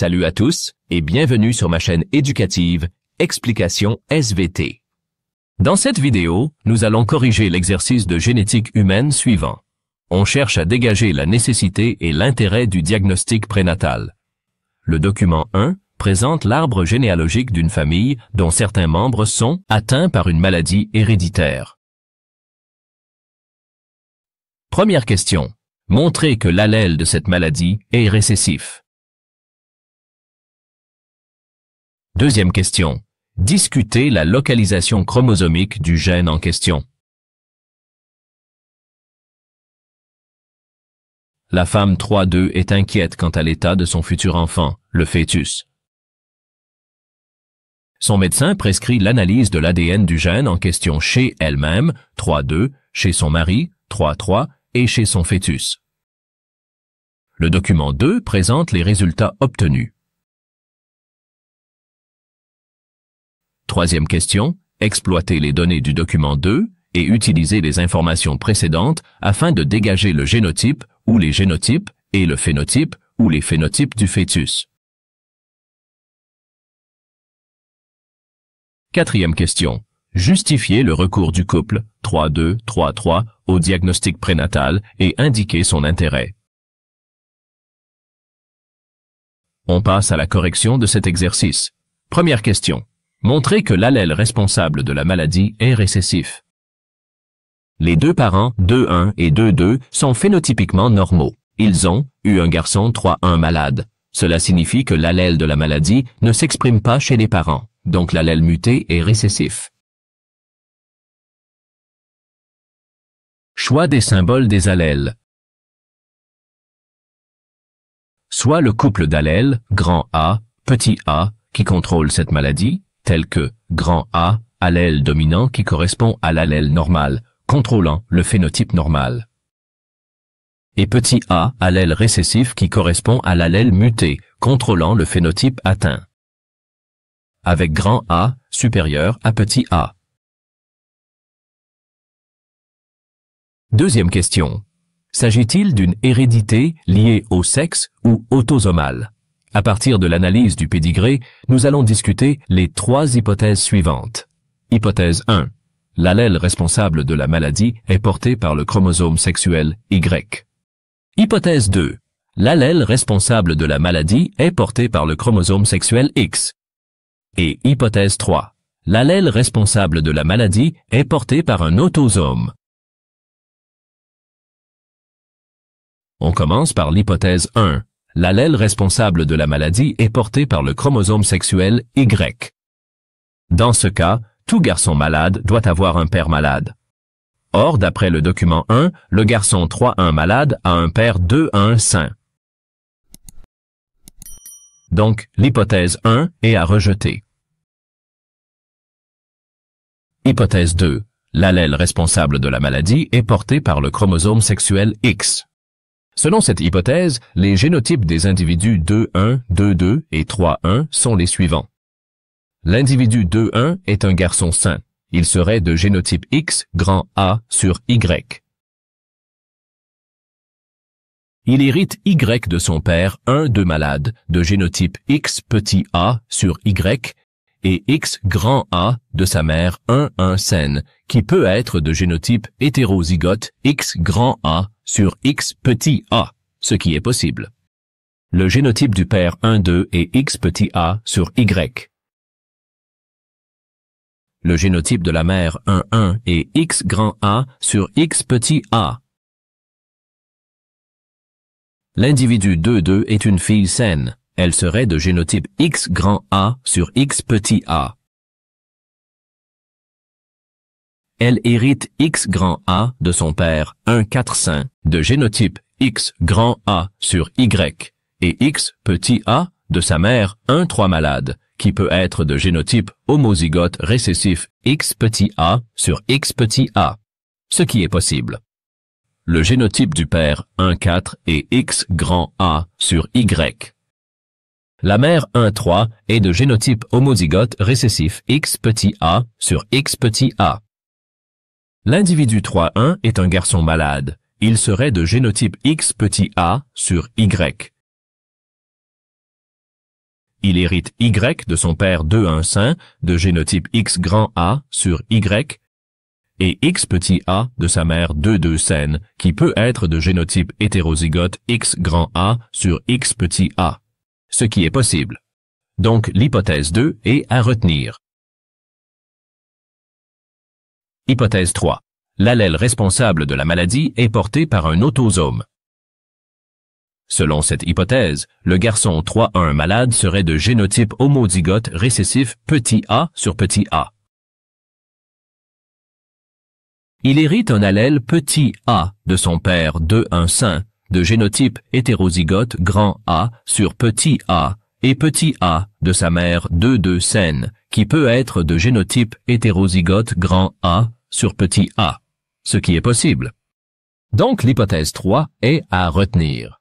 Salut à tous et bienvenue sur ma chaîne éducative Explication SVT. Dans cette vidéo, nous allons corriger l'exercice de génétique humaine suivant. On cherche à dégager la nécessité et l'intérêt du diagnostic prénatal. Le document 1 présente l'arbre généalogique d'une famille dont certains membres sont atteints par une maladie héréditaire. Première question. Montrer que l'allèle de cette maladie est récessif. Deuxième question. Discuter la localisation chromosomique du gène en question. La femme 3-2 est inquiète quant à l'état de son futur enfant, le fœtus. Son médecin prescrit l'analyse de l'ADN du gène en question chez elle-même, 3-2, chez son mari, 3-3, et chez son fœtus. Le document 2 présente les résultats obtenus. Troisième question, exploiter les données du document 2 et utiliser les informations précédentes afin de dégager le génotype ou les génotypes et le phénotype ou les phénotypes du fœtus. Quatrième question. Justifier le recours du couple 3-2-3-3 au diagnostic prénatal et indiquer son intérêt. On passe à la correction de cet exercice. Première question montrer que l'allèle responsable de la maladie est récessif. Les deux parents, 2-1 et 2-2, sont phénotypiquement normaux. Ils ont eu un garçon 3-1 malade. Cela signifie que l'allèle de la maladie ne s'exprime pas chez les parents, donc l'allèle muté est récessif. Choix des symboles des allèles. Soit le couple d'allèles, grand A, petit a, qui contrôle cette maladie, tels que grand A, allèle dominant qui correspond à l'allèle normal, contrôlant le phénotype normal. Et petit a, allèle récessif qui correspond à l'allèle muté, contrôlant le phénotype atteint. Avec grand A supérieur à petit a. Deuxième question. S'agit-il d'une hérédité liée au sexe ou autosomale à partir de l'analyse du pédigré, nous allons discuter les trois hypothèses suivantes. Hypothèse 1. L'allèle responsable de la maladie est porté par le chromosome sexuel Y. Hypothèse 2. L'allèle responsable de la maladie est porté par le chromosome sexuel X. Et hypothèse 3. L'allèle responsable de la maladie est porté par un autosome. On commence par l'hypothèse 1 l'allèle responsable de la maladie est portée par le chromosome sexuel Y. Dans ce cas, tout garçon malade doit avoir un père malade. Or, d'après le document 1, le garçon 3-1 malade a un père 2-1 sain. Donc, l'hypothèse 1 est à rejeter. Hypothèse 2. L'allèle responsable de la maladie est porté par le chromosome sexuel X. Selon cette hypothèse, les génotypes des individus 2-1, 2-2 et 3-1 sont les suivants. L'individu 2-1 est un garçon sain. Il serait de génotype X grand A sur Y. Il hérite Y de son père, 1-2 malade, de génotype X petit a sur Y et X grand A de sa mère 1-1 saine, qui peut être de génotype hétérozygote X grand A sur X petit a, ce qui est possible. Le génotype du père 1-2 est X petit a sur Y. Le génotype de la mère 1-1 est X grand A sur X petit a. L'individu 2-2 est une fille saine elle serait de génotype X grand A sur X petit a. Elle hérite X grand A de son père sain de génotype X grand A sur Y et X petit a de sa mère 1-3 malade, qui peut être de génotype homozygote récessif X petit a sur X petit a, ce qui est possible. Le génotype du père 1-4 X grand A sur Y la mère 1-3 est de génotype homozygote récessif X petit a sur X petit a. L'individu 3-1 est un garçon malade. Il serait de génotype X petit a sur Y. Il hérite Y de son père 2-1-5 de génotype X grand A sur Y et X petit a de sa mère 2-2 saine qui peut être de génotype hétérozygote X grand A sur X petit a ce qui est possible. Donc l'hypothèse 2 est à retenir. Hypothèse 3. L'allèle responsable de la maladie est porté par un autosome. Selon cette hypothèse, le garçon 3-1 malade serait de génotype homozygote récessif petit a sur petit a. Il hérite un allèle petit a de son père 2-1 sain, de génotype hétérozygote grand A sur petit a et petit a de sa mère 2-2 saine, qui peut être de génotype hétérozygote grand A sur petit a, ce qui est possible. Donc l'hypothèse 3 est à retenir.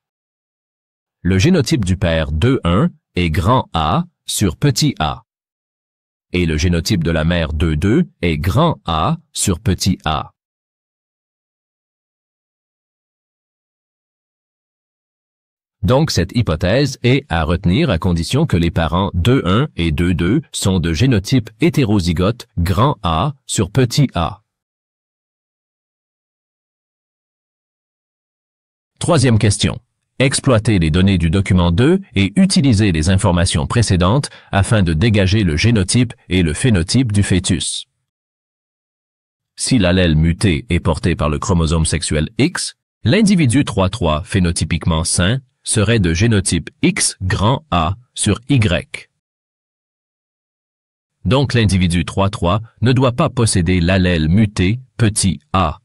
Le génotype du père 2-1 est grand A sur petit a. Et le génotype de la mère 2-2 est grand A sur petit a. Donc cette hypothèse est à retenir à condition que les parents 2-1 et 2-2 sont de génotype hétérozygote grand A sur petit a. Troisième question. Exploiter les données du document 2 et utiliser les informations précédentes afin de dégager le génotype et le phénotype du fœtus. Si l'allèle muté est porté par le chromosome sexuel X, l'individu 3-3 phénotypiquement sain serait de génotype X grand A sur Y. Donc l'individu 3-3 ne doit pas posséder l'allèle muté petit a.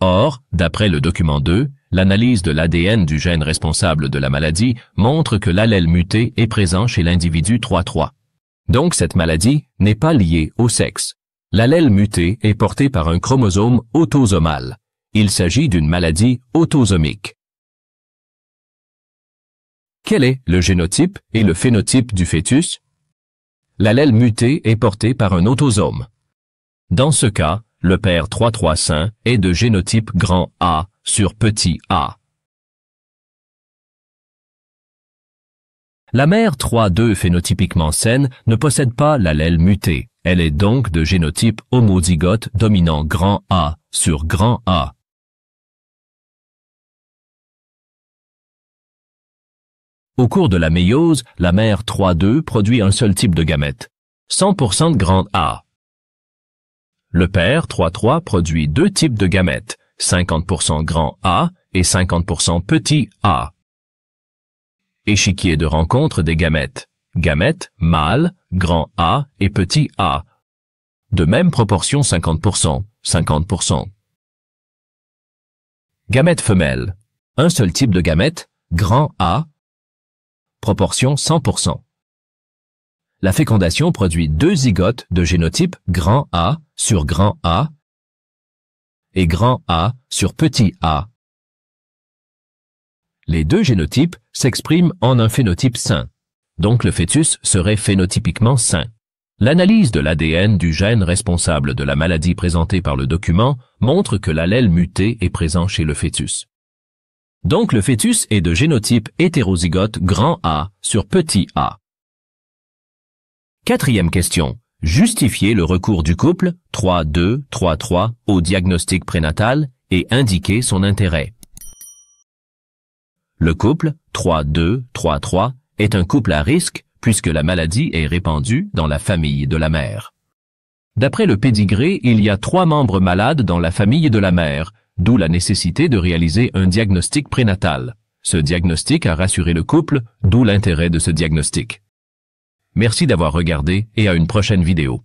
Or, d'après le document 2, l'analyse de l'ADN du gène responsable de la maladie montre que l'allèle muté est présent chez l'individu 3-3. Donc cette maladie n'est pas liée au sexe. L'allèle muté est porté par un chromosome autosomal. Il s'agit d'une maladie autosomique. Quel est le génotype et le phénotype du fœtus? L'allèle muté est porté par un autosome. Dans ce cas, le père sain est de génotype grand A sur petit a. La mère 3-2 phénotypiquement saine ne possède pas l'allèle mutée. Elle est donc de génotype homozygote dominant grand A sur grand A. Au cours de la méiose, la mère 3-2 produit un seul type de gamète, 100% de grand A. Le père 3-3 produit deux types de gamètes, 50% grand A et 50% petit A. Échiquier de rencontre des gamètes. Gamètes, mâles, grand A et petit A. De même proportion 50%, 50%. Gamètes femelles. Un seul type de gamète, grand A proportion 100%. La fécondation produit deux zygotes de génotype grand A sur grand A et grand A sur petit a. Les deux génotypes s'expriment en un phénotype sain, donc le fœtus serait phénotypiquement sain. L'analyse de l'ADN du gène responsable de la maladie présentée par le document montre que l'allèle muté est présent chez le fœtus. Donc le fœtus est de génotype hétérozygote grand A sur petit a. Quatrième question. Justifier le recours du couple 3-2-3-3 au diagnostic prénatal et indiquer son intérêt. Le couple 3-2-3-3 est un couple à risque puisque la maladie est répandue dans la famille de la mère. D'après le pédigré, il y a trois membres malades dans la famille de la mère, d'où la nécessité de réaliser un diagnostic prénatal. Ce diagnostic a rassuré le couple, d'où l'intérêt de ce diagnostic. Merci d'avoir regardé et à une prochaine vidéo.